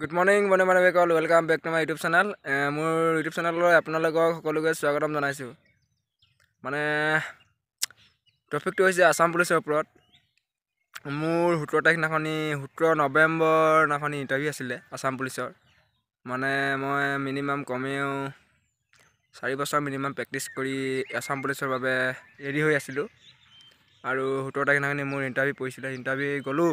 good morning বনে মানে back all welcome back to my YouTube channel মোৰ YouTube চেনেললৈ আপোনালোকক সকলোকে স্বাগতম জনাইছোঁ মানে টপিকটো হৈছে আছাম পুলিচৰ ওপৰত মোৰ সোতৰ তাৰিখ নাখনি সোতৰ নৱেম্বৰ নাখনি ইণ্টাৰভিউ আছিলে আছাম পুলিচৰ মানে মই মিনিমাম কমেও চাৰি বছৰ মিনিমাম প্ৰেক্টিচ কৰি আছাম পুলিচৰ বাবে ৰেডি হৈ আছিলোঁ আৰু সোতৰ তাৰিখ দিনাখনি মোৰ ইণ্টাৰভিউ পৰিছিলে ইণ্টাৰভিউ গ'লোঁ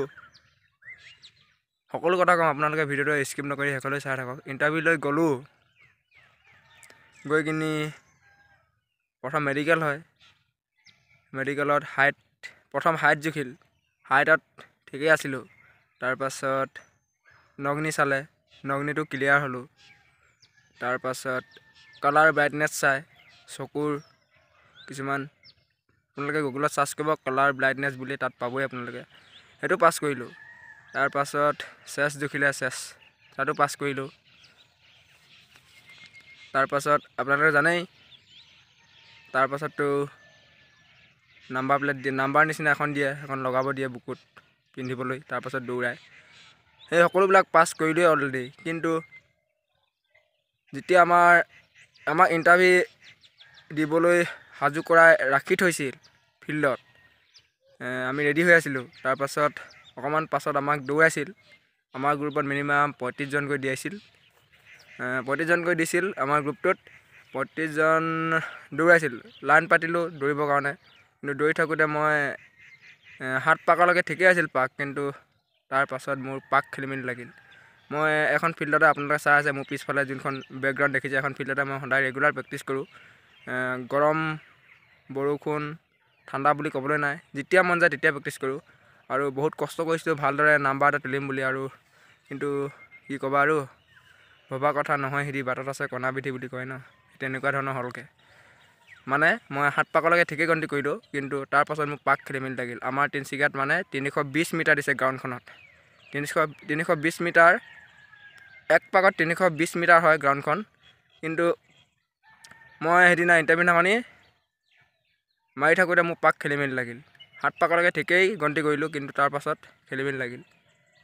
সকলো কথা ক'ম আপোনালোকে ভিডিঅ'টো স্কিপ নকৰি শেষলৈ চাই থাকক ইণ্টাৰভিউলৈ গ'লোঁ গৈ কিনি প্ৰথম মেডিকেল হয় মেডিকেলত হাইট প্ৰথম হাইট জুখিল হাইটত ঠিকেই আছিলোঁ তাৰপাছত নগ্নি চালে নগ্নিটো ক্লিয়াৰ হ'লোঁ তাৰপাছত কালাৰ ব্ৰাইটনেছ চাই চকুৰ কিছুমান আপোনালোকে গুগলত চাৰ্চ কৰিব কালাৰ ব্ৰাইটনেছ বুলি তাত পাবই আপোনালোকে সেইটো পাছ কৰিলোঁ তাৰপাছত চেচ জুখিলে চেচ তাতো পাছ কৰিলোঁ তাৰপাছত আপোনালোকে জানেই তাৰপাছততো নাম্বাৰ প্লেট দিয়ে নাম্বাৰ নিচিনা এখন দিয়ে এখন লগাব দিয়ে বুকুত পিন্ধিবলৈ তাৰপাছত দৌৰাই সেই সকলোবিলাক পাছ কৰিলোৱেই অলৰেডি কিন্তু যেতিয়া আমাৰ আমাক ইণ্টাৰভিউ দিবলৈ সাজু কৰাই ৰাখি থৈছিল ফিল্ডত আমি ৰেডি হৈ আছিলোঁ তাৰপাছত অকণমান পাছত আমাক দৌৰাইছিল আমাৰ গ্ৰুপত মিনিমাম পঁয়ত্ৰিছজনকৈ দিয়াইছিল পঁয়ত্ৰিছজনকৈ দিছিল আমাৰ গ্ৰুপটোত পঁয়ত্ৰিছজন দৌৰাইছিল লাইন পাতিলোঁ দৌৰিবৰ কাৰণে কিন্তু দৌৰি থাকোঁতে মই সাত পাকলৈকে ঠিকেই আছিল পাক কিন্তু তাৰ পাছত মোৰ পাক খেলি মেলি লাগিল মই এখন ফিল্ডতে আপোনালোকে চাই আছে মোৰ পিছফালে যোনখন বেকগ্ৰাউণ্ড দেখিছে এখন ফিল্ডতে মই সদায় ৰেগুলাৰ প্ৰেক্টিছ কৰোঁ গৰম বৰষুণ ঠাণ্ডা বুলি ক'বলৈ নাই যেতিয়া মন যায় তেতিয়াই প্ৰেক্টিছ কৰোঁ আৰু বহুত কষ্ট কৰিছিলোঁ ভালদৰে নাম্বাৰ এটা তুলিম বুলি আৰু কিন্তু কি ক'বা আৰু ভবা কথা নহয় সিহঁতি বাটত আছে কণা বিধি বুলি কয় ন তেনেকুৱা ধৰণৰ সৰলকৈ মানে মই সাত পাকলৈকে ঠিকে গণ্ডি কৰিলোঁ কিন্তু তাৰপাছত মোক পাক খেলি মেলি লাগিল আমাৰ তিনিচুকীয়াত মানে তিনিশ বিছ মিটাৰ দিছে গ্ৰাউণ্ডখনত তিনিশ তিনিশ বিছ মিটাৰ এক পাকত তিনিশ বিছ মিটাৰ হয় গ্ৰাউণ্ডখন কিন্তু মই সেইদিনা ইণ্টাৰভিউ দিনাখনি মাৰি থাকোঁতে মোক পাক খেলি মেলি লাগিল সাত পাকলৈকে ঠিকেই গন্তি কৰিলোঁ কিন্তু তাৰপাছত মেলি লাগিল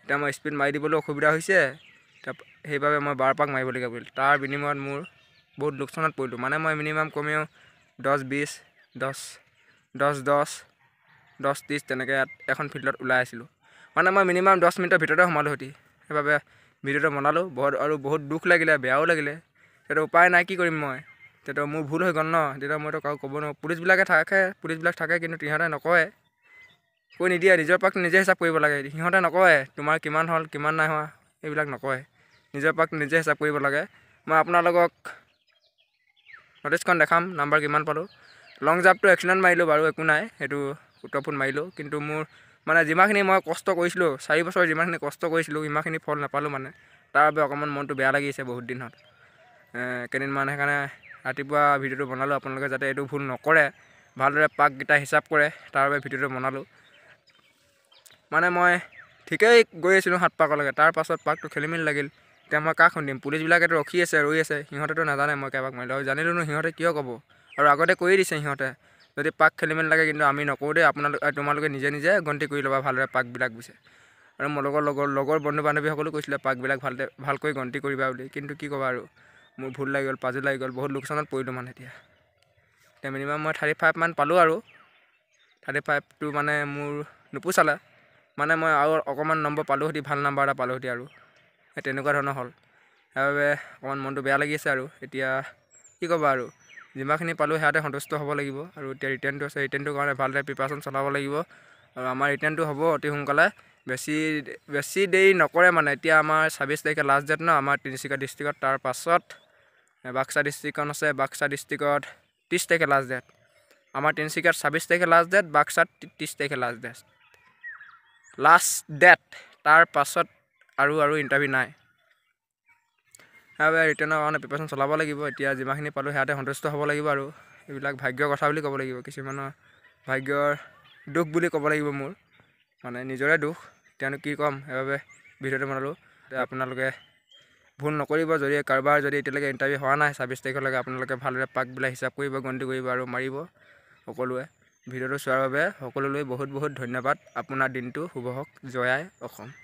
এতিয়া মই স্পীড মাৰি দিবলৈ অসুবিধা হৈছে এতিয়া সেইবাবে মই বাৰ পাক মাৰিবলগীয়া পৰিলোঁ তাৰ বিনিময়ত মোৰ বহুত লোকচানত পৰিলোঁ মানে মই মিনিমাম কমেও দহ বিছ দহ দহ দহ দহ ত্ৰিছ তেনেকৈ ইয়াত এখন ফিল্ডত ওলাই আছিলোঁ মানে মই মিনিমাম দহ মিনিটৰ ভিতৰতে সোমালোঁ সৈতে সেইবাবে ভিডিঅ'টো বনালোঁ বহুত আৰু বহুত দুখ লাগিলে বেয়াও লাগিলে তেতিয়া উপায় নাই কি কৰিম মই তেতিয়া মোৰ ভুল হৈ গ'ল ন তেতিয়া মইতো কাকো ক'ব নোৱাৰোঁ পুলিচবিলাকে থাকে পুলিচবিলাক থাকে কিন্তু তিহঁতে নকয় কৈ নিদিয়ে নিজৰ পাক নিজে হিচাপ কৰিব লাগে সিহঁতে নকয় তোমাৰ কিমান হ'ল কিমান নাই হোৱা এইবিলাক নকয় নিজৰ পাক নিজে হিচাপ কৰিব লাগে মই আপোনালোকক নটিছখন দেখাম নাম্বাৰ কিমান পালোঁ লং জাপটো এক্সিডেণ্ট মাৰিলোঁ বাৰু একো নাই সেইটো উত্তৰ ফুট মাৰিলোঁ কিন্তু মোৰ মানে যিমানখিনি মই কষ্ট কৰিছিলোঁ চাৰি বছৰ যিমানখিনি কষ্ট কৰিছিলোঁ সিমানখিনি ফল নাপালোঁ মানে তাৰ বাবে অকণমান মনটো বেয়া লাগিছে বহুত দিনত কেইদিনমান সেইকাৰণে ৰাতিপুৱা ভিডিঅ'টো বনালোঁ আপোনালোকে যাতে এইটো ভুল নকৰে ভালদৰে পাককেইটা হিচাপ কৰে তাৰ বাবে ভিডিঅ'টো বনালোঁ মানে মই ঠিকেই গৈ আছিলোঁ সাত পাকলৈকে তাৰ পাছত পাকটো খেলি মেলি লাগিল এতিয়া মই কাক শুনিম পুলিচবিলাকেতো ৰখি আছে ৰৈ আছে সিহঁতেতো নাজানে মই কেইবাক মাৰিলোঁ আৰু জানিলোঁ ন সিহঁতে কিয় ক'ব আৰু আগতে কৰি দিছে সিহঁতে যদি পাক খেলি খেলিমেলি লাগে কিন্তু আমি নকৰোঁ দেই আপোনালোকে তোমালোকে নিজে নিজে গন্তি কৰি ল'বা ভালদৰে পাকবিলাক গৈছে আৰু মোৰ লগৰ লগৰ লগৰ বন্ধু বান্ধৱীসকলো কৈছিলে পাকবিলাক ভালদৰে ভালকৈ গন্তি কৰিবা বুলি কিন্তু কি ক'বা আৰু মোৰ ভুল লাগি গ'ল পাজু লাগি গ'ল বহুত লোকচানত পৰিলোঁ মানে এতিয়া এতিয়া মিনিমাম মই থাৰ্টি ফাইভমান পালোঁ আৰু থাৰ্টি ফাইভটো মানে মোৰ নোপোচালে মানে মই আৰু অকণমান নম্বৰ পালোহেঁতি ভাল নাম্বাৰ এটা পালোহেঁতি আৰু সেই তেনেকুৱা ধৰণৰ হ'ল সেইবাবে অকণমান মনটো বেয়া লাগিছে আৰু এতিয়া কি ক'বা আৰু যিমানখিনি পালোঁ সেয়াতে সন্তুষ্ট হ'ব লাগিব আৰু এতিয়া ৰিটাৰ্ণটো আছে ৰিটাৰ্ণটোৰ কাৰণে ভালদৰে প্ৰিপাৰেশ্যন চলাব লাগিব আৰু আমাৰ ৰিটাৰ্ণটো হ'ব অতি সোনকালে বেছি বেছি দেৰি নকৰে মানে এতিয়া আমাৰ ছাব্বিছ তাৰিখে লাষ্ট ডেট ন আমাৰ তিনিচুকীয়া ডিষ্ট্ৰিক্টত তাৰ পাছত বাক্সা ডিষ্ট্ৰিক্টখন আছে বাক্সা ডিষ্ট্ৰিক্টত ত্ৰিছ তাৰিখে লাষ্ট ডেট আমাৰ তিনিচুকীয়াত ছাব্বিছ তাৰিখে লাষ্ট ডেট বাক্সাত ত্ৰিছ তাৰিখে লাষ্ট ডেট লাষ্ট ডেট তাৰ পাছত আৰু আৰু ইণ্টাৰভিউ নাই সেইবাবে ৰিটাৰ্ণৰ কাৰণে প্ৰিপেৰেশ্যন চলাব লাগিব এতিয়া যিমানখিনি পালোঁ সিহঁতে সন্তুষ্ট হ'ব লাগিব আৰু এইবিলাক ভাগ্যৰ কথা বুলি ক'ব লাগিব কিছুমানৰ ভাগ্যৰ দুখ বুলি ক'ব লাগিব মোৰ মানে নিজৰে দুখ তেওঁলোক কি ক'ম সেইবাবে ভিডিঅ'টো বনালোঁ আপোনালোকে ভুল নকৰিব যদি কাৰোবাৰ যদি এতিয়ালৈকে ইণ্টাৰভিউ হোৱা নাই ছাব্বিছ তাৰিখলৈকে আপোনালোকে ভালদৰে পাকবিলাক হিচাপ কৰিব গণ্ডি কৰিব আৰু মাৰিব সকলোৱে ভিডিঅ'টো চোৱাৰ বাবে সকলোলৈ বহুত বহুত ধন্যবাদ আপোনাৰ দিনটো শুভ হওক জয় আই অসম